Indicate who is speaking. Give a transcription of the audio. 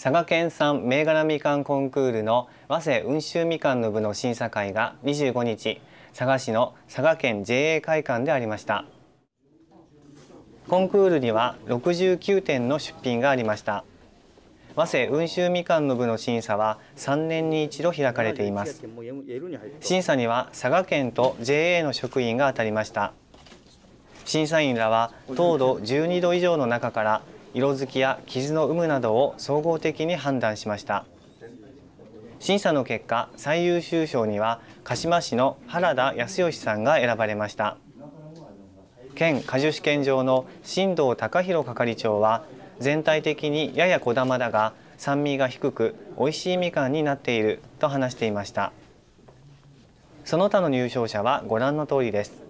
Speaker 1: 佐賀県産銘柄みかんコンクールの和製温州みかんの部の審査会が25日佐賀市の佐賀県 JA 会館でありましたコンクールには69点の出品がありました和製温州みかんの部の審査は3年に一度開かれています審査には佐賀県と JA の職員が当たりました審査員らは糖度12度以上の中から色づきや傷の有無などを総合的に判断しました審査の結果最優秀賞には鹿島市の原田康義さんが選ばれました県果樹試験場の新藤隆弘係長は全体的にやや小玉だが酸味が低く美味しいみかんになっていると話していましたその他の入賞者はご覧の通りです